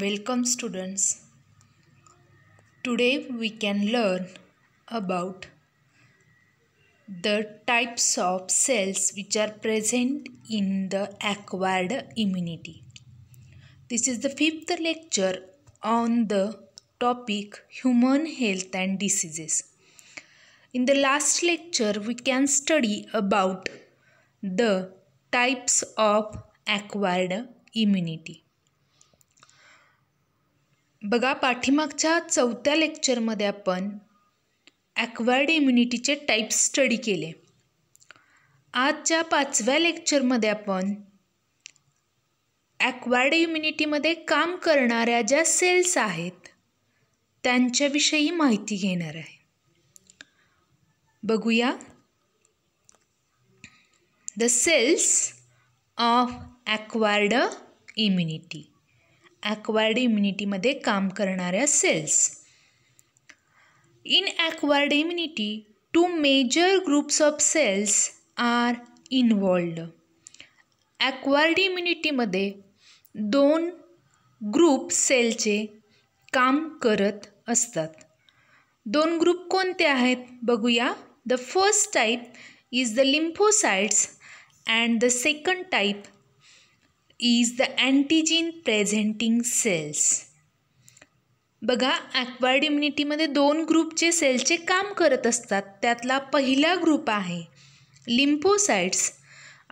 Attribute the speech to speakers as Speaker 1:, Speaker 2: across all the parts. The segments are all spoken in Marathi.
Speaker 1: Welcome students. Today we can learn about the types of cells which are present in the acquired immunity. This is the fifth lecture on the topic human health and diseases. In the last lecture we can study about the types of acquired immunity. बघा पाठीमागच्या चौथ्या लेक्चरमध्ये आपण ॲक्वायर्ड इम्युनिटीचे टाईप स्टडी केले आजच्या पाचव्या लेक्चरमध्ये आपण ॲक्वायर्ड इम्युनिटीमध्ये काम करणाऱ्या ज्या सेल्स आहेत त्यांच्याविषयी माहिती घेणार आहे बघूया the cells of acquired immunity acquired इम्युनिटीमध्ये काम करणाऱ्या cells in acquired immunity two major groups of cells are involved acquired इम्युनिटीमध्ये दोन ग्रुप सेलचे काम करत असतात दोन ग्रुप कोणते आहेत बघूया the first type is the lymphocytes and the second type is the antigen presenting cells बघा ॲक्वायर्ड इम्युनिटीमध्ये दोन ग्रुपचे सेलचे काम करत असतात त्यातला पहिला ग्रुप आहे लिम्फोसाइट्स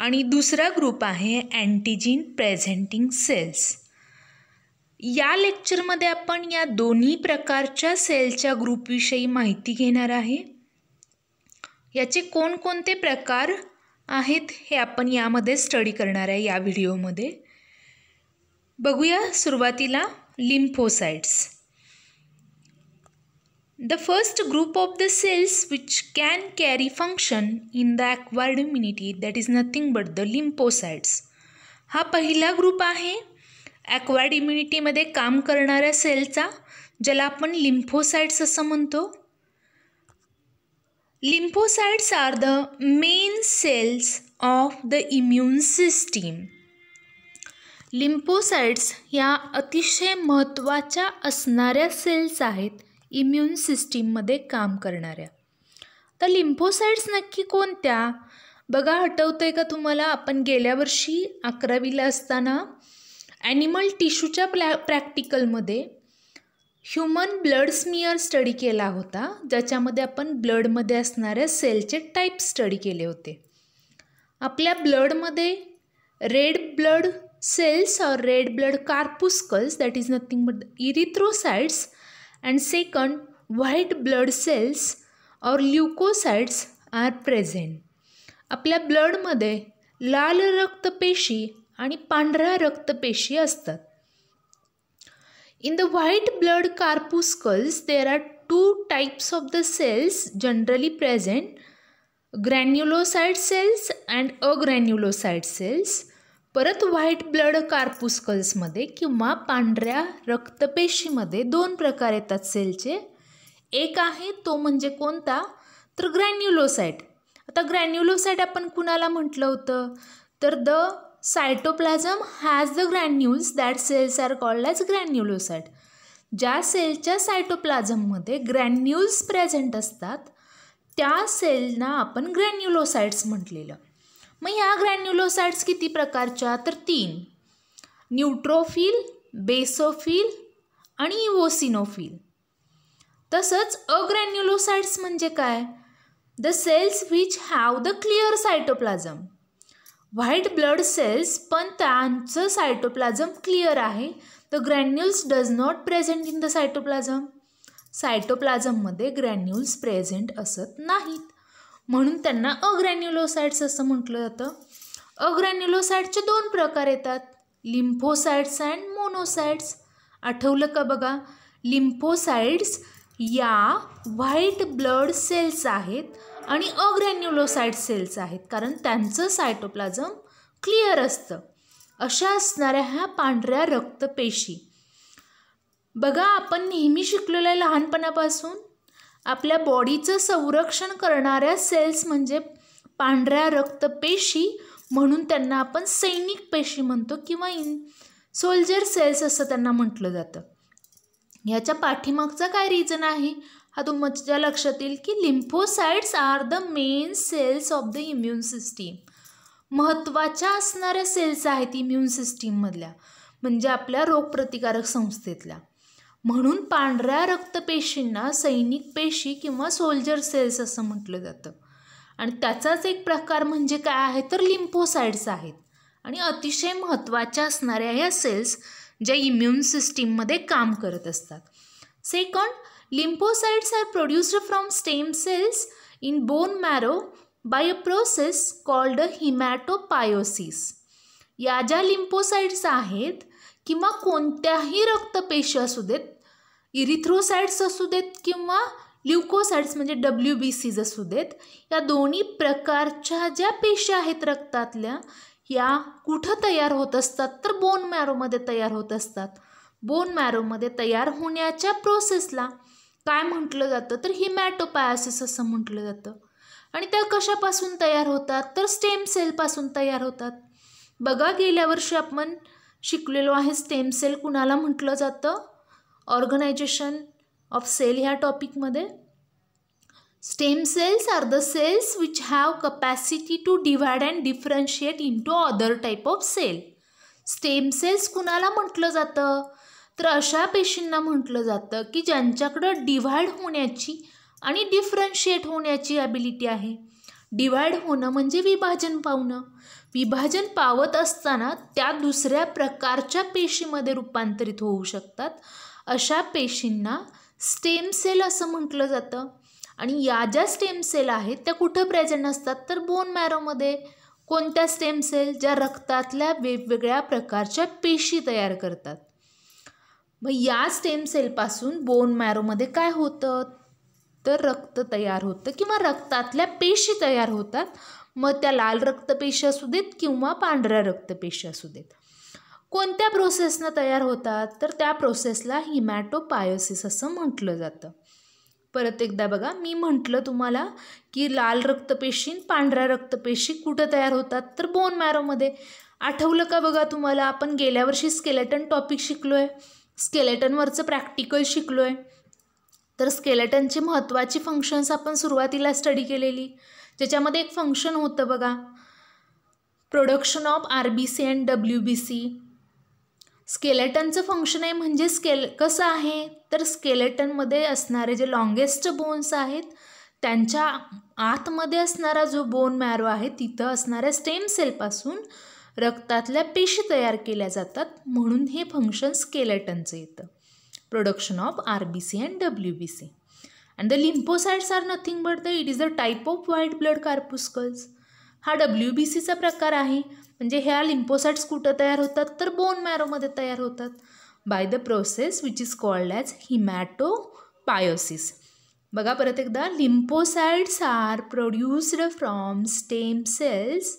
Speaker 1: आणि दुसरा ग्रुप आहे अँटीजिन प्रेझेंटिंग सेल्स या लेक्चरमध्ये आपण या दोन्ही प्रकारच्या सेलच्या ग्रुपविषयी माहिती घेणार आहे याचे कोणकोणते प्रकार आहेत हे आपण यामध्ये स्टडी करणार आहे या व्हिडिओमध्ये बघूया सुरुवातीला lymphocytes the first group of the cells which can carry function in the acquired immunity that is nothing but the lymphocytes हा पहिला ग्रुप आहे ॲक्वायर्ड इम्युनिटीमध्ये काम करणाऱ्या सेलचा ज्याला आपण लिम्फोसाइट्स असं म्हणतो lymphocytes are the main cells of the immune system lymphocytes या अतिशय महत्त्वाच्या असणाऱ्या सेल्स आहेत इम्युन सिस्टीममध्ये काम करणाऱ्या तर लिम्फोसाइट्स नक्की कोणत्या बघा हटवतं आहे का तुम्हाला आपण गेल्या वर्षी अकरावीला असताना ॲनिमल टिश्यूच्या प्लॅ प्रॅक्टिकलमध्ये ह्युमन ब्लड स्मिअर स्टडी केला होता ज्याच्यामध्ये आपण ब्लडमध्ये असणाऱ्या सेलचे टाईप स्टडी केले होते आपल्या ब्लडमध्ये red blood cells or red blood corpuscles that is nothing but erythrocytes and second white blood cells or leukocytes R present आपल्या ब्लडमध्ये लाल रक्तपेशी आणि पांढऱ्या रक्तपेशी असतात In the white blood corpuscles, there are two types of the cells generally present granulocyte cells and agranulocyte cells. परत व्हाईट ब्लड कार्पुस्कल्समध्ये किंवा पांढऱ्या रक्तपेशीमध्ये दोन प्रकार येतात सेलचे एक आहे तो म्हणजे कोणता तर ग्रॅन्युलोसाईट आता ग्रॅन्युलोसाईट आपण कुणाला म्हटलं होतं तर the cytoplasm has the granules that cells are called as granulocyte ज्या सेलच्या सायटोप्लाझममध्ये ग्रॅन्युल्स प्रेझेंट असतात त्या सेलना आपण ग्रॅन्युलोसाइट्स म्हटलेलं मग ह्या ग्रॅन्युलोसाइट्स किती प्रकारच्या तर तीन न्यूट्रोफिल बेसोफिल आणि इवोसिनोफिल तसंच अग्रॅन्युलोसाइट्स म्हणजे काय the cells which have the clear cytoplasm white blood cells पण त्यांचं सायटोप्लाझम क्लिअर आहे तर granules does not present in the cytoplasm सायटोप्लाझममध्ये ग्रॅन्युल्स प्रेझेंट असत नाहीत म्हणून त्यांना अग्रॅन्युलोसाइड्स असं म्हटलं जातं अग्रॅन्युलोसाइटचे दोन प्रकार येतात लिम्फोसाइट्स अँड मोनोसाइट्स आठवलं का बघा लिम्फोसाइट्स या व्हाईट ब्लड सेल्स आहेत आणि अग्रॅन्युलोसाईट सेल्स आहेत कारण त्यांचं सायटोप्लाझम क्लिअर असतं अशा असणाऱ्या ह्या पांढऱ्या रक्तपेशी बघा आपण नेहमी शिकलेलं आहे लहानपणापासून आपल्या बॉडीचं संरक्षण करणाऱ्या सेल्स म्हणजे पांढऱ्या रक्तपेशी म्हणून त्यांना आपण सैनिक पेशी म्हणतो किंवा इन सोल्जर सेल्स असं त्यांना म्हटलं जातं याच्या पाठीमागचा काय रिझन आहे हा तुमच्या लक्षात येईल की lymphocytes are the main cells of the immune system महत्त्वाच्या असणाऱ्या सेल्स आहेत इम्युन सिस्टीममधल्या म्हणजे आपल्या रोगप्रतिकारक संस्थेतल्या म्हणून पांढऱ्या रक्तपेशींना सैनिक पेशी किंवा सोल्जर सेल्स असं म्हटलं जातं आणि त्याचाच एक प्रकार म्हणजे काय आहे तर लिम्फोसाइड्स आहेत आणि अतिशय महत्त्वाच्या असणाऱ्या ह्या सेल्स ज्या इम्युन सिस्टीममध्ये काम करत असतात second Lymphocytes are produced from stem cells in bone marrow by a process called hematopoiesis. या ज्या लिम्पोसाइड्स आहेत किंवा कोणत्याही रक्तपेशी असू देत इरिथ्रोसाईट्स असू देत किंवा ल्युकोसाईट्स म्हणजे डब्ल्यू बी सीज असू देत या दोन्ही प्रकारच्या ज्या पेशी आहेत रक्तातल्या या कुठं तयार होत असतात तर बोन मॅरोमध्ये तयार होत असतात बोन मॅरोमध्ये तयार होण्याच्या प्रोसेसला काय म्हटलं जातं तर हिमॅटोपायासिस असं म्हटलं जातं आणि त्या कशापासून तयार होतात तर स्टेम सेलपासून तयार होतात बघा गेल्या वर्षी आपण शिकलेलो आहे स्टेम सेल कुणाला म्हटलं जातं ऑर्गनायझेशन ऑफ सेल ह्या टॉपिकमध्ये stem cells are the cells which have capacity to divide and differentiate into other type of cell stem cells कुणाला म्हटलं जातं तर अशा पेशींना म्हटलं जातं की ज्यांच्याकडं डिव्हाइड होण्याची आणि डिफरन्शिएट होण्याची ॲबिलिटी आहे डिवाइड होणं म्हणजे विभाजन पावणं विभाजन पावत असताना त्या दुसऱ्या प्रकारच्या पेशीमध्ये रूपांतरित होऊ शकतात अशा पेशींना स्टेम सेल असं म्हटलं जातं आणि या ज्या स्टेम सेल आहेत त्या कुठं प्रेझेंट असतात तर बोन मॅरोमध्ये कोणत्या स्टेम सेल ज्या रक्तातल्या वेगवेगळ्या प्रकारच्या पेशी तयार करतात मग या स्टेम सेलपासून बोन मॅरोमध्ये काय होतं तर रक्त तयार होतं किंवा रक्तातल्या पेशी तयार होतात मग त्या लाल रक्तपेशी असू देत किंवा पांढऱ्या रक्तपेशी असू देत कोणत्या प्रोसेसनं तयार होतात तर त्या प्रोसेसला हिमॅटोपायोसिस असं म्हटलं जातं परत एकदा बघा मी म्हटलं तुम्हाला की लाल रक्तपेशी पांढऱ्या रक्तपेशी कुठं तयार होतात तर बोन मॅरोमध्ये आठवलं का बघा तुम्हाला आपण गेल्या वर्षी स्केलेटन टॉपिक शिकलो आहे स्केलेटनवरचं प्रॅक्टिकल शिकलो आहे तर स्केलेटनची महत्त्वाची फंक्शन्स आपण सुरुवातीला स्टडी केलेली ज्याच्यामध्ये एक फंक्शन होतं बघा production of R B C and W B C स्केलेटनचं फंक्शन आहे म्हणजे स्केल कसं आहे तर स्केलेटनमध्ये असणारे जे लॉंगेस्ट बोन्स आहेत त्यांच्या आतमध्ये असणारा जो बोन मॅरो आहे तिथं असणाऱ्या स्टेम सेलपासून रक्तातल्या पेशी तयार केल्या जातात म्हणून हे फंक्शन स्केलेटनचं येतं production of R B C and W B C and the lymphocytes are nothing but the it is a type of white blood corpuscles हा डब्ल्यू बी सीचा प्रकार आहे म्हणजे ह्या लिम्पोसाइड्स कुठं तयार होतात तर बोन मॅरोमध्ये तयार होतात by the process which is called as poiesis बघा परत एकदा lymphocytes are produced from stem cells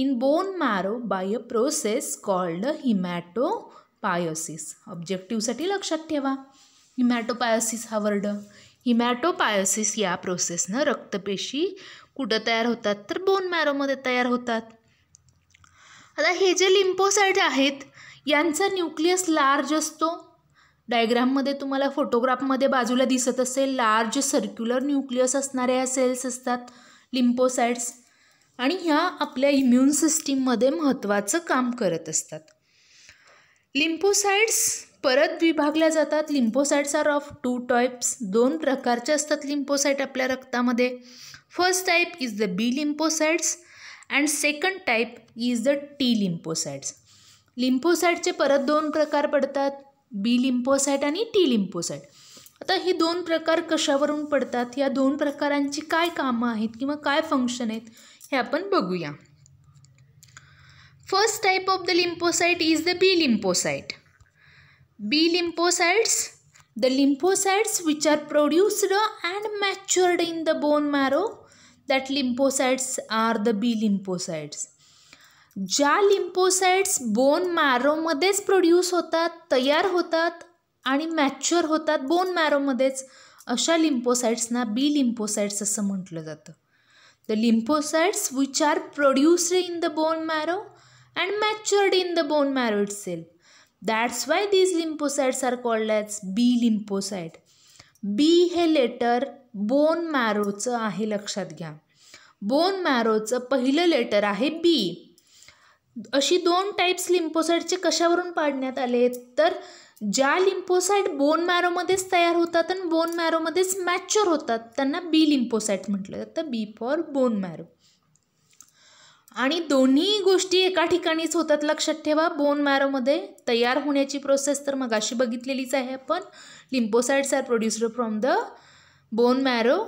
Speaker 1: in bone marrow by process called called haematopoiesis ऑब्जेक्टिव्हसाठी लक्षात ठेवा हिमॅटोपायोसिस हा वर्ड हिमॅटोपायोसिस या प्रोसेसनं रक्तपेशी कुठं तयार होतात तर बोन मॅरोमध्ये तयार होतात आता हे जे लिम्पोसाईट आहेत यांचा न्यूक्लियस लार्ज असतो डायग्राममध्ये तुम्हाला फोटोग्राफमध्ये बाजूला दिसत असेल लार्ज सर्क्युलर न्यूक्लियस असणाऱ्या सेल्स असतात लिम्पोसाईट्स आणि ह्या आपल्या इम्युन सिस्टीममध्ये महत्त्वाचं काम करत असतात लिम्पोसाइड्स परत विभागल्या जातात lymphocytes are of two types दोन प्रकारचे असतात लिम्फोसाईट आपल्या रक्तामध्ये first type is the B lymphocytes and second type is the T lymphocytes लिम्फोसाइटचे परत दोन प्रकार पडतात बी लिम्पोसाईट आणि टी लिम्पोसाईट आता ही दोन प्रकार कशावरून पडतात या दोन प्रकारांची काय कामं आहेत किंवा काय फंक्शन आहेत हे आपण बघूया first type of the lymphocyte is the B lymphocyte B lymphocytes the lymphocytes which are produced and matured in the bone marrow that lymphocytes are the B lymphocytes ज्या लिम्पोसाईट्स बोन मॅरोमध्येच प्रोड्यूस होतात तयार होतात आणि मॅच्युअर होतात बोन मॅरोमध्येच अशा लिम्पोसाईट्सना बी लिम्पोसाईट्स असं म्हटलं जातं The lymphocytes which are produced in the bone marrow and matured in the bone marrow itself. That's why these lymphocytes are called as B lymphocyte. B हे लेटर बोन मॅरोचं आहे लक्षात घ्या बोन मॅरोचं पहिलं लेटर आहे बी अशी दोन टाईप्स लिम्पोसाईडचे कशावरून पाडण्यात आले तर ज्या लिम्पोसाइट बोन मॅरोमध्येच तयार होतात आणि बोन मॅरोमध्येच मॅच्युअर होतात त्यांना बी लिम्पोसाईट म्हटलं जातं बी फॉर बोन मॅरो आणि दोन्ही गोष्टी एका ठिकाणीच होतात लक्षात ठेवा बोन मॅरोमध्ये तयार होण्याची प्रोसेस तर मग अशी बघितलेलीच आहे आपण lymphocytes are produced from the bone marrow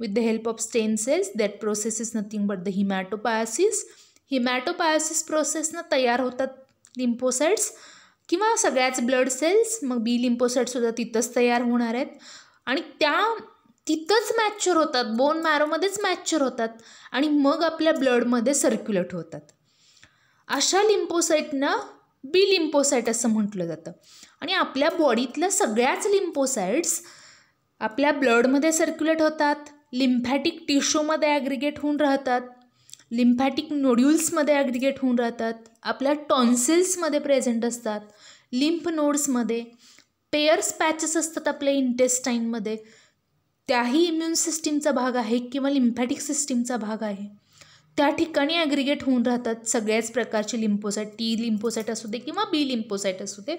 Speaker 1: with the help of stem cells that process is nothing but the hematopoiesis hematopoiesis प्रोसेसनं तयार होतात लिम्फोसाईट्स किंवा सगळ्याच ब्लड सेल्स मग बी लिम्पोसाईटसुद्धा तिथंच तयार होणार आहेत आणि त्या तिथंच मॅच्युअर होतात बोन मॅरोमध्येच मॅच्युअर होतात आणि मग आपल्या ब्लडमध्ये सर्क्युलेट होतात अशा लिम्पोसाईटना बी लिम्पोसाईट असं म्हटलं जातं आणि आपल्या बॉडीतल्या सगळ्याच लिम्पोसाईट्स आपल्या ब्लडमध्ये सर्क्युलेट होतात लिम्फॅटिक टिश्यूमध्ये ॲग्रिगेट होऊन राहतात लिम्फॅटिक नोड्युल्समध्ये ॲग्रिगेट होऊन राहतात आपल्या टॉन्सिल्समध्ये प्रेझेंट असतात लिम्फ नोड्समध्ये पेयर्स पॅचेस असतात आपल्या इंटेस्टाईनमध्ये त्याही इम्युन सिस्टीमचा भाग आहे किंवा लिम्फॅटिक सिस्टीमचा भाग आहे त्या ठिकाणी ॲग्रिगेट होऊन राहतात सगळ्याच प्रकारचे लिम्पोसाईट टी लिम्पोसाईट असू दे किंवा बी लिम्पोसाईट असू दे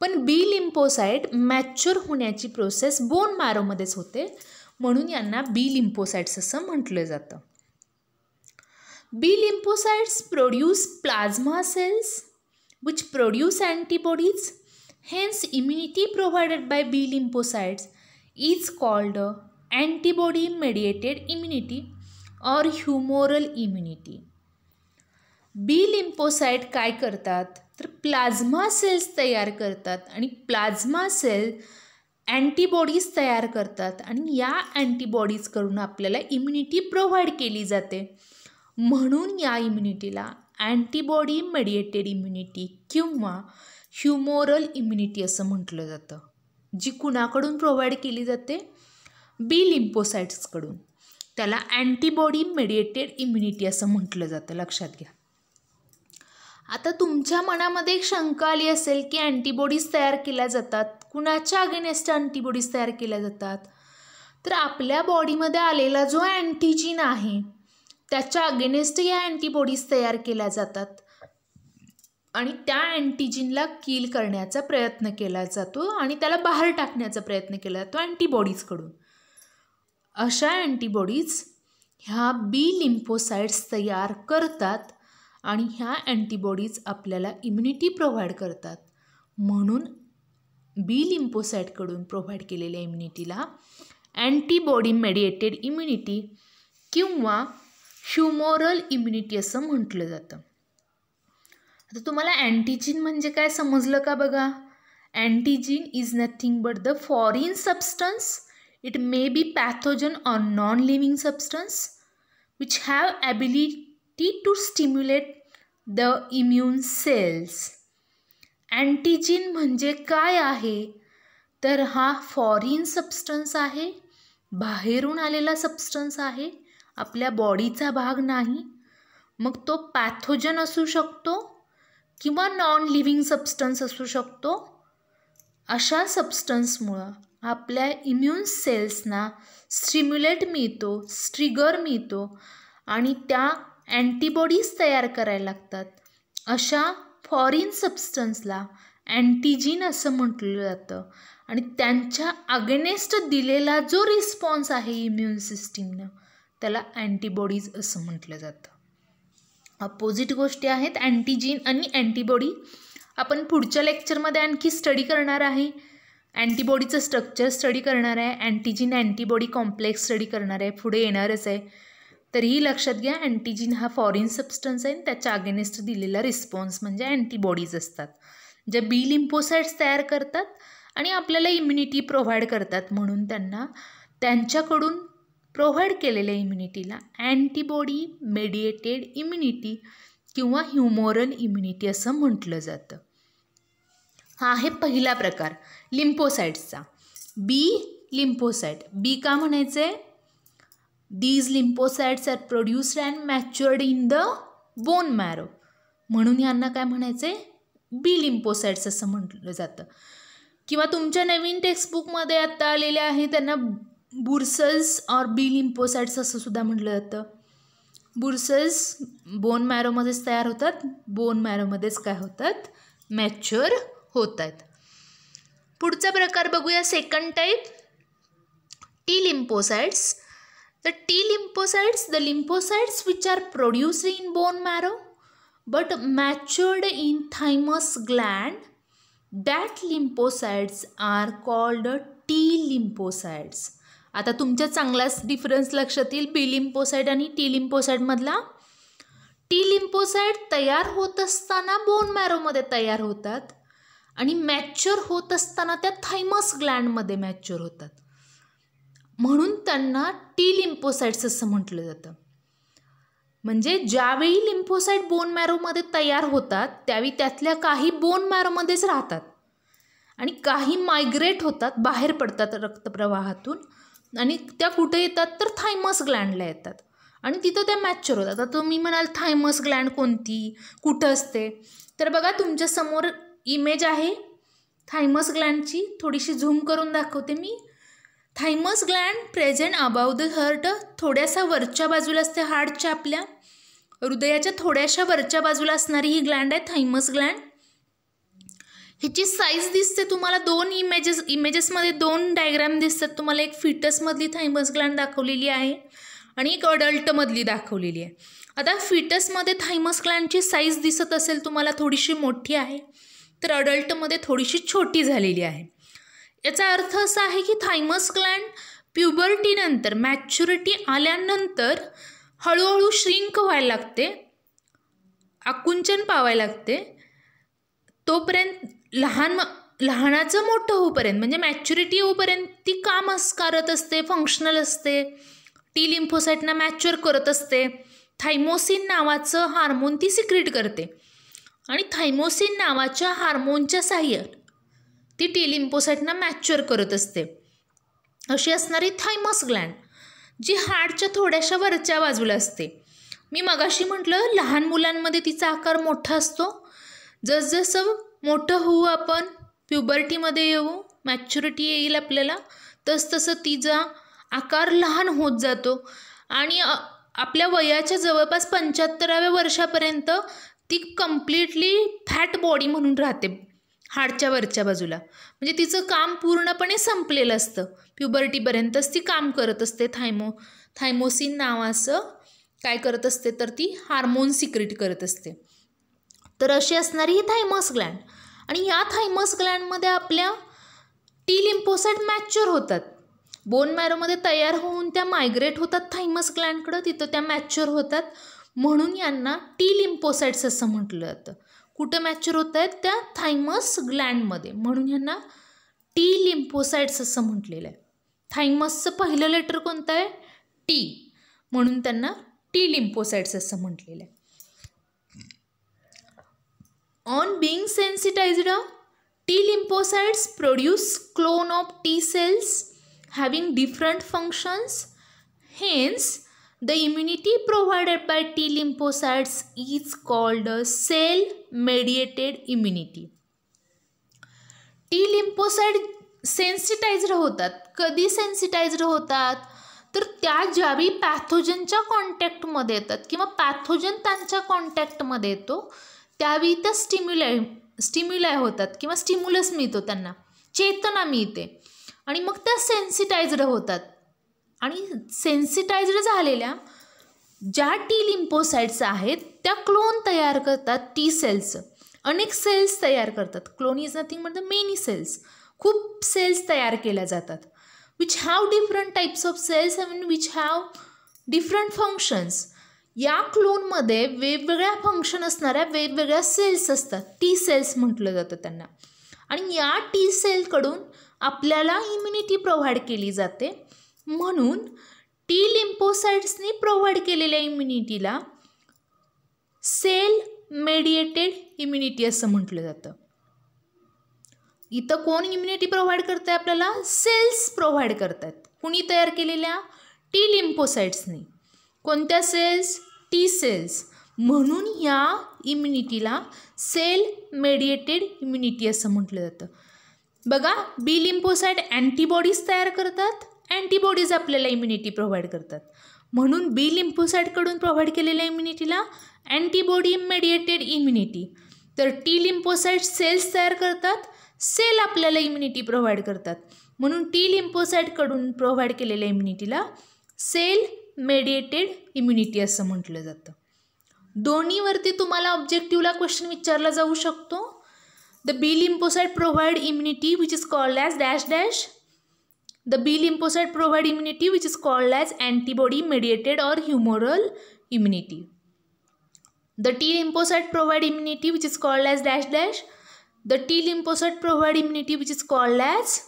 Speaker 1: पण बी लिम्पोसाईट मॅच्युअर होण्याची प्रोसेस बोन मॅरोमध्येच होते म्हणून यांना बी लिम्पोसाईट्स असं म्हटलं जातं B lymphocytes produce plasma cells which produce antibodies. Hence, immunity provided by B lymphocytes is called antibody mediated immunity or humoral immunity. b lymphocyte काय करतात तर प्लाझ्मा सेल्स तयार करतात आणि प्लाझ्मा सेल antibodies तयार करतात आणि या अँटीबॉडीजकडून आपल्याला इम्युनिटी प्रोवाइड केली जाते म्हणून या इम्युनिटीला अँटीबॉडी मेडिएटेड इम्युनिटी किंवा ह्युमोरल इम्युनिटी असं म्हटलं जातं जी कुणाकडून प्रोव्हाइड केली जाते बी लिम्पोसाइट्सकडून त्याला अँटीबॉडी मेडिएटेड इम्युनिटी असं म्हटलं जातं लक्षात घ्या आता तुमच्या मनामध्ये एक शंका आली असेल की अँटीबॉडीज तयार केल्या जातात कुणाच्या अगेनेस्ट अँटीबॉडीज तयार केल्या जातात तर आपल्या बॉडीमध्ये आलेला जो अँटीजिन आहे त्याच्या अगेनेस्ट या अँटीबॉडीज तयार केल्या जातात आणि त्या अँटीजिनला किल करण्याचा प्रयत्न केला जातो आणि त्याला बाहेर टाकण्याचा प्रयत्न केला जातो अँटीबॉडीजकडून अशा अँटीबॉडीज ह्या बी लिम्फोसाइड्स तयार करतात आणि ह्या अँटीबॉडीज आपल्याला इम्युनिटी प्रोव्हाइड करतात म्हणून बी लिम्फोसाईटकडून प्रोव्हाइड केलेल्या इम्युनिटीला अँटीबॉडी मेडिएटेड इम्युनिटी किंवा ह्युमोरल इम्युनिटी असं म्हटलं जातं आता तुम्हाला अँटीजिन म्हणजे काय समजलं का बघा antigen is nothing but the foreign substance it may be pathogen or non living substance which have ability to stimulate the immune cells antigen म्हणजे काय आहे तर हा फॉरिन सबस्टन्स आहे बाहेरून आलेला सबस्टन्स आहे आपल्या बॉडीचा भाग नाही मग तो पॅथोजन असू शकतो किंवा नॉन लिव्हिंग सबस्टन्स असू शकतो अशा सबस्टन्समुळं आपल्या इम्युन सेल्सना स्ट्रिम्युलेट मिळतो स्ट्रिगर मिळतो आणि त्या अँटीबॉडीज तयार करायला लागतात अशा फॉरिन सबस्टन्सला अँटीजिन असं म्हटलं जातं आणि त्यांच्या अगेनेस्ट दिलेला जो रिस्पॉन्स आहे इम्युन सिस्टीमनं त्याला अँटीबॉडीज असं म्हटलं जातं अपोजिट गोष्टी आहेत अँटीजीन आणि अँटीबॉडी आपण पुढच्या लेक्चरमध्ये आणखी स्टडी करणार आहे अँटीबॉडीचं स्ट्रक्चर स्टडी करणार आहे अँटीजीन अँटीबॉडी कॉम्प्लेक्स स्टडी करणार आहे पुढे येणारच आहे तरीही लक्षात घ्या अँटीजीन हा फॉरेन सबस्टन्स आहे आणि त्याच्या अगेनिस्ट दिलेला रिस्पॉन्स म्हणजे अँटीबॉडीज असतात ज्या बी लिम्पोसाइट्स तयार करतात आणि आपल्याला इम्युनिटी प्रोव्हाइड करतात म्हणून त्यांना त्यांच्याकडून प्रोव्हाइड केलेल्या इम्युनिटीला अँटीबॉडी मेडिएटेड इम्युनिटी किंवा ह्युमोरल इम्युनिटी असं म्हटलं जातं हा आहे पहिला प्रकार लिम्फोसाईट्सचा बी लिम्फोसाईट बी का म्हणायचं आहे these lymphocytes are produced and matured in the bone marrow म्हणून यांना काय म्हणायचं आहे बी लिम्फोसाईट्स असं म्हटलं जातं किंवा तुमच्या नवीन टेक्स्टबुकमध्ये आत्ता आलेल्या आहे त्यांना बुर्सल्स और बी लिम्पोसाइड्स असं सुद्धा म्हटलं जातं बुर्सल्स बोन मॅरोमध्येच तयार होतात बोन मॅरोमध्येच काय होतात मॅच्युअर होत आहेत पुढचा प्रकार बघूया second type T lymphocytes the T lymphocytes the lymphocytes which are produce in bone marrow but matured in thymus gland that lymphocytes are called T lymphocytes आता तुमच्या चांगलाच डिफरन्स लक्षात येईल बी लिम्पोसाईड आणि टी लिम्पोसाईडमधला टी लिम्पोसाईड तयार होत असताना बोन मॅरोमध्ये तयार होतात आणि मॅच्युअर होत असताना त्या थायमस ग्लँडमध्ये मॅच्युअर होतात म्हणून त्यांना टी लिम्पोसाईड्स असं म्हटलं जातं म्हणजे ज्यावेळी लिम्फोसाईट बोन मॅरोमध्ये तयार होतात त्यावेळी त्यातल्या काही बोन मॅरोमध्येच राहतात आणि काही मायग्रेट होतात बाहेर पडतात रक्तप्रवाहातून आणि त्या कुठे येतात तर थायमस ग्लँडला येतात आणि तिथं त्या मॅच्युअर होतात आता तुम्ही म्हणाल थायमस ग्लँड कोणती कुठं असते तर बघा तुमच्यासमोर इमेज आहे थायमस ग्लँडची थोडीशी झूम करून दाखवते मी thymus gland present above the heart थोड्याशा वरच्या बाजूला असते हार्टच्या आपल्या हृदयाच्या थोड्याशा वरच्या बाजूला असणारी ही ग्लँड आहे थायमस ग्लँड ह्याची साईज दिसते तुम्हाला दोन इमेजेस इमेजेसमध्ये दोन डायग्राम दिसतात तुम्हाला एक फिटसमधली थायमस ग्लँड दाखवलेली आहे आणि एक अडल्टमधली दाखवलेली आहे आता फिटसमध्ये थायमस ग्लँडची साईज दिसत असेल तुम्हाला थोडीशी मोठी आहे तर अडल्टमध्ये थोडीशी छोटी झालेली आहे याचा अर्थ असा आहे की थायमस ग्लँड प्युबर्टीनंतर मॅच्युरिटी आल्यानंतर हळूहळू श्रिंक व्हायला लागते आकुंचन पावायला लागते तोपर्यंत लहान लहानाचं मोठं होऊपर्यंत म्हणजे मॅच्युरिटी होऊपर्यंत ती काम करत असते फंक्शनल असते टी लिम्फोसाईटना मॅच्युअर करत असते थायमोसिन नावाचं हार्मोन ती सिक्रेट करते आणि थायमोसिन नावाच्या हार्मोनच्या साह्यात ती टी लिम्फोसाईटना मॅच्युअर करत असते अशी असणारी थायमस ग्लँड जी हार्टच्या थोड्याशा वरच्या बाजूला असते मी मगाशी म्हटलं लहान मुलांमध्ये तिचा आकार मोठा असतो जसजसं मोठं होऊ आपण प्युबर्टीमध्ये येऊ मॅच्युरिटी येईल आपल्याला तसतसं तिचा आकार लहान होत जातो आणि आपल्या वयाच्या जवळपास पंच्याहत्तराव्या वर्षापर्यंत ती कम्प्लिटली फॅट बॉडी म्हणून राहते हाडच्या वरच्या बाजूला म्हणजे तिचं काम पूर्णपणे संपलेलं असतं प्युबर्टीपर्यंतच ती काम करत असते थायमो थायमोसिन नावाचं काय करत असते तर ती हार्मोन सिक्रेट करत असते तर अशी असणारी ही थायमस ग्लँड आणि या थायमस ग्लँडमध्ये आपल्या टी लिम्पोसाईट मॅच्युअर होतात बोन मॅरोमध्ये तयार होऊन त्या मायग्रेट होतात थायमस ग्लँडकडं तिथं त्या मॅच्युअर होतात म्हणून यांना टी लिम्पोसाईट्स असं म्हटलं जातं कुठं मॅच्युअर होत आहेत त्या थायमस ग्लँडमध्ये म्हणून यांना टी लिम्पोसाईट्स असं म्हटलेलं आहे थायमसचं पहिलं लेटर कोणतं आहे टी म्हणून त्यांना टी लिम्पोसाईट्स असं म्हटलेलं आहे On being sensitized, T lymphocytes produce clone of T cells having different functions. Hence, the immunity provided by T lymphocytes is called cell mediated immunity. T lymphocytes sensitized होतात कधी sensitized होतात तर त्या ज्यावेळी पॅथोजनच्या कॉन्टॅक्टमध्ये येतात किंवा पॅथोजन त्यांच्या कॉन्टॅक्टमध्ये येतो त्यावेळी त्या स्टिम्युलाय स्टिम्युलाय होतात किंवा स्टिम्युलस मिळतो त्यांना चेतना मिळते आणि मग त्या सेन्सिटायज्ड होतात आणि सेन्सिटायज्ड झालेल्या ज्या टी लिम्पोसाइट्स आहेत त्या क्लोन तयार करतात टी सेल्स अनेक सेल्स तयार करतात क्लोन इज नथिंग म्हणजे मेनी सेल्स खूप सेल्स तयार केल्या जातात which have different types of cells I which have different functions या क्लोनमध्ये वेगवेगळ्या फंक्शन असणाऱ्या वेगवेगळ्या सेल्स असतात टी सेल्स म्हटलं जातं त्यांना आणि या टी सेलकडून आपल्याला इम्युनिटी प्रोव्हाइड केली जाते म्हणून टी लिम्पोसाइट्सनी प्रोव्हाइड केलेल्या इम्युनिटीला सेल मेडिएटेड इम्युनिटी असं म्हटलं जातं इथं कोण इम्युनिटी प्रोव्हाइड करते आहे आपल्याला सेल्स प्रोव्हाइड करतात कुणी तयार केलेल्या टी लिम्पोसाइट्सनी कोणत्या सेल्स टी सेल्स म्हणून या इम्युनिटीला सेल मेडिएटेड इम्युनिटी असं म्हटलं जातं बघा बी लिम्फोसाईट अँटीबॉडीज तयार करतात अँटीबॉडीज आपल्याला इम्युनिटी प्रोव्हाइड करतात म्हणून बी लिम्फोसाईटकडून प्रोव्हाइड केलेल्या इम्युनिटीला अँटीबॉडी मेडिएटेड इम्युनिटी तर टी लिम्फोसाईट सेल्स तयार करतात सेल आपल्याला इम्युनिटी प्रोव्हाइड करतात म्हणून टी लिम्पोसाईटकडून प्रोव्हाइड केलेल्या इम्युनिटीला सेल मेडिएटेड इम्युनिटी असं म्हटलं जातं दोन्हीवरती तुम्हाला ऑब्जेक्टिव्हला क्वेश्चन विचारला जाऊ शकतो the B lymphocyte provide immunity which is called as dash dash the B lymphocyte provide immunity which is called as antibody mediated or humoral immunity the T lymphocyte provide immunity which is called as dash dash the T lymphocyte provide immunity which is called as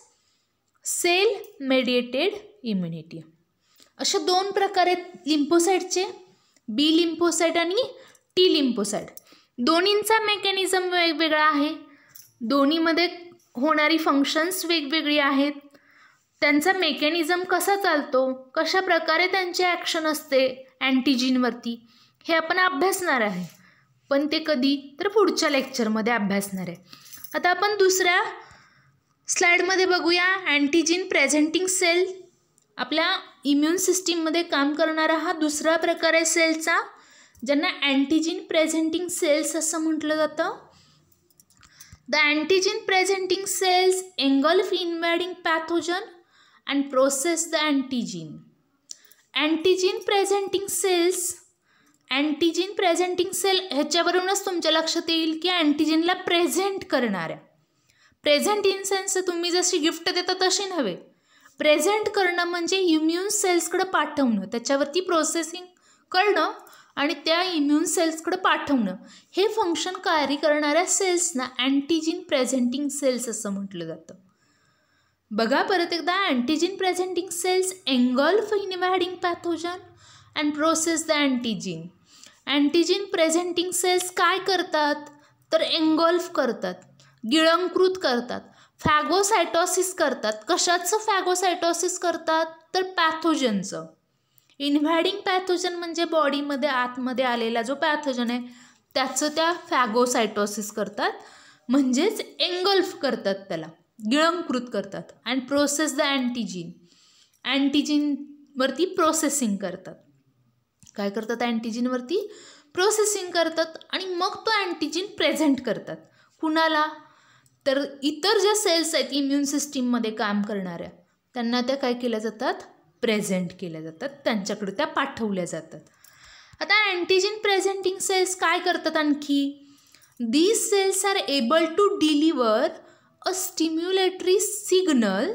Speaker 1: cell mediated immunity अशा दोन प्रकार आहेत लिम्फोसाईटचे बी लिम्फोसाईट आणि टी लिम्फोसाईट दोन्हींचा मेकॅनिझम वेगवेगळा आहे दोन्हीमध्ये होणारी फंक्शन्स वेगवेगळी आहेत त्यांचा मेकॅनिझम कसा चालतो कशा प्रकारे त्यांची ॲक्शन असते अँटीजिनवरती हे आपण अभ्यासणार आहे पण ते कधी तर पुढच्या लेक्चरमध्ये अभ्यासणार आहे आता आपण दुसऱ्या स्लाइडमध्ये बघूया अँटीजिन प्रेझेंटिंग सेल आपल्या इम्युन सिस्टीममध्ये काम करणारा हा दुसरा प्रकार आहे सेलचा ज्यांना अँटीजिन प्रेझेंटिंग सेल्स असं म्हटलं जातं the antigen presenting cells engulf invading pathogen and process the antigen antigen presenting cells antigen presenting cell ह्याच्यावरूनच तुमच्या लक्षात येईल की अँटीजिनला प्रेझेंट करणाऱ्या प्रेझेंट इन सेन्स तुम्ही जशी गिफ्ट देता तशी नव्हे प्रेझेंट करणं म्हणजे इम्युन सेल्सकडे पाठवणं त्याच्यावरती प्रोसेसिंग करणं आणि त्या इम्युन सेल्सकडे पाठवणं हे फंक्शन कार्य करणाऱ्या सेल्सना अँटीजिन प्रेझेंटिंग सेल्स असं म्हटलं जातं बघा परत एकदा antigen presenting cells engulf invading pathogen and process the antigen antigen presenting cells काय करतात तर एंगॉल्फ करतात गिळंकृत करतात फॅगोसायटॉसिस करतात कशाचं फॅगोसायटॉसिस करतात तर पॅथोजनचं इन्व्हायडिंग पॅथोजन म्हणजे बॉडीमध्ये आतमध्ये आलेला जो पॅथोजन आहे त्याचं त्या फॅगोसायटोसिस करतात म्हणजेच एंगल्फ करतात त्याला गिळंकृत करतात अँड प्रोसेस द अँटीजिन अँटीजिनवरती प्रोसेसिंग करतात काय करतात अँटीजिनवरती प्रोसेसिंग करतात आणि मग तो अँटीजिन प्रेझेंट करतात कुणाला तर इतर ज्या सेल्स आहेत इम्युन सिस्टीममध्ये काम करणाऱ्या त्यांना त्या काय केल्या जातात प्रेझेंट केल्या जातात त्यांच्याकडे त्या पाठवल्या जातात आता अँटीजेन प्रेझेंटिंग सेल्स काय करतात आणखी these cells are able to deliver a stimulatory signal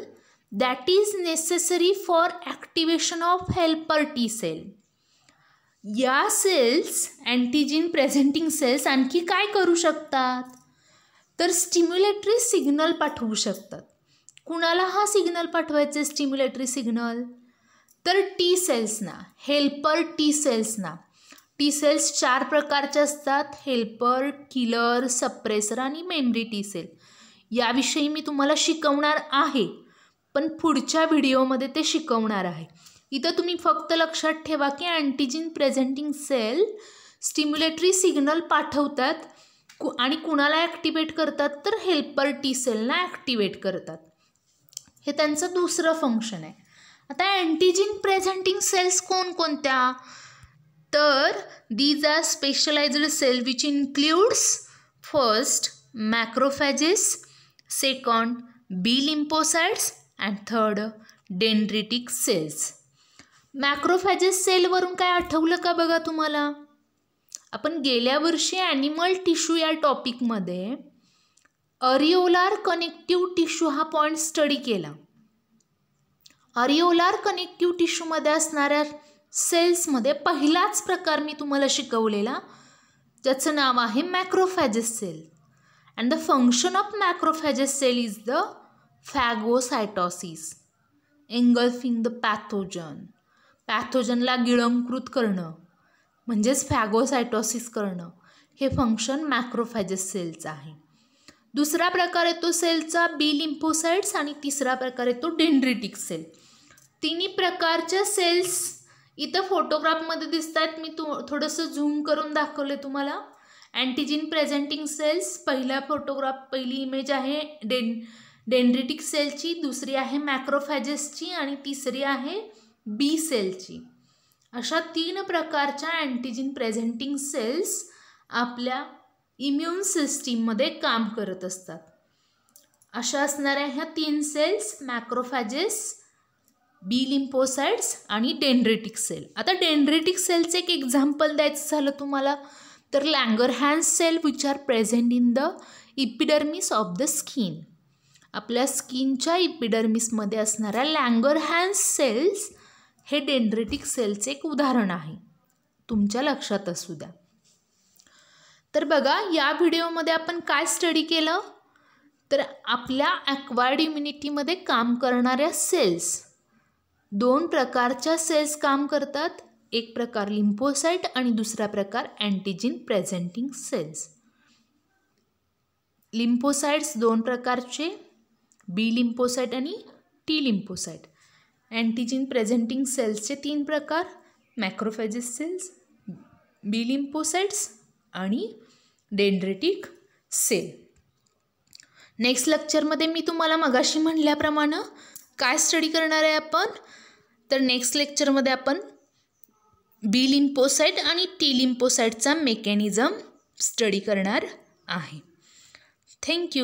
Speaker 1: that is necessary for activation of helper T cell या सेल्स अँटीजिन प्रेझेंटिंग सेल्स आणखी काय करू शकतात तर स्टिम्युलेटरी सिग्नल पाठवू शकतात कुणाला हा सिग्नल पाठवायचे स्टिम्युलेटरी सिग्नल तर टी सेल्सना हेल्पर टी सेल्सना टी सेल्स चार प्रकारच्या असतात हेल्पर किलर सप्रेसर आणि मेमरी टी सेल याविषयी मी तुम्हाला शिकवणार आहे पण पुढच्या व्हिडिओमध्ये ते शिकवणार आहे इथं तुम्ही फक्त लक्षात ठेवा की antigen presenting cell stimulatory signal पाठवतात कु आणि कुणाला ॲक्टिवेट करतात तर हेल्पर टी सेलना ॲक्टिवेट करतात हे त्यांचं दुसरं फंक्शन आहे आता अँटीजिन प्रेझेंटिंग सेल्स कोणकोणत्या तर these are specialized cell which includes first macrophages second B lymphocytes and third dendritic cells macrophages सेलवरून काय आठवलं का बघा तुम्हाला आपण गेल्या वर्षी ॲनिमल टिश्यू या टॉपिकमध्ये अरिओलार कनेक्टिव्ह टिश्यू हा पॉईंट स्टडी केला अरिओलार कनेक्टिव्ह टिश्यूमध्ये असणाऱ्या सेल्समध्ये पहिलाच प्रकार मी तुम्हाला शिकवलेला ज्याचं नाव आहे macrophages cell and the function of macrophages cell is the phagocytosis engulfing the pathogen पॅथोजनला गिळंकृत करणं म्हणजेच फॅगोसायटोसिस करणं हे फंक्शन मॅक्रोफॅजेस सेलचं आहे दुसरा प्रकार येतो सेलचा बी लिम्फोसाइट्स आणि तिसरा प्रकार येतो डेंड्रिटिक सेल तिन्ही प्रकारच्या सेल्स इथं फोटोग्राफमध्ये दिसत आहेत मी तु थोडंसं झूम करून दाखवले तुम्हाला अँटीजिन प्रेझेंटिंग सेल्स पहिला फोटोग्राफ पहिली इमेज आहे डेन डेंड्रिटिक सेलची दुसरी आहे मॅक्रोफॅजेसची आणि तिसरी आहे बी सेलची अशा तीन प्रकारच्या अँटीजिन प्रेझेंटिंग सेल्स आपल्या इम्युन सिस्टीममध्ये काम करत असतात अशा असणाऱ्या ह्या तीन सेल्स मॅक्रोफॅजेस बी लिम्पोसाइड्स आणि डेंड्रेटिक सेल आता डेंड्रेटिक सेलचं एक एक्झाम्पल द्यायचं झालं तुम्हाला तर Langerhans cell which are present in the epidermis of the skin आपल्या स्किनच्या इपिडर्मिसमध्ये असणाऱ्या लँगर हॅन्स सेल्स हे डेंड्रेटिक सेलचे एक उदाहरण आहे तुमच्या लक्षात असू द्या तर बघा या व्हिडिओमध्ये आपण काय स्टडी केलं तर आपल्या ॲक्वायर्ड इम्युनिटीमध्ये काम करणाऱ्या सेल्स दोन प्रकारच्या सेल्स काम करतात एक प्रकार लिम्फोसाईट आणि दुसरा प्रकार अँटीजिन प्रेझेंटिंग सेल्स लिम्फोसाईट्स दोन प्रकारचे बी लिम्फोसाईट आणि टी लिम्फोसाईट अँटीजिन प्रेझेंटिंग सेल्सचे तीन प्रकार मॅक्रोफेजिस सेल्स बी आणि डेंड्रेटिक सेल नेक्स्ट लेक्चरमध्ये मी तुम्हाला मगाशी म्हटल्याप्रमाणे काय स्टडी करणार आहे आपण तर नेक्स्ट लेक्चरमध्ये आपण बी लिम्पोसाईट आणि टी लिम्पोसाईटचा मेकॅनिझम स्टडी करणार आहे थँक्यू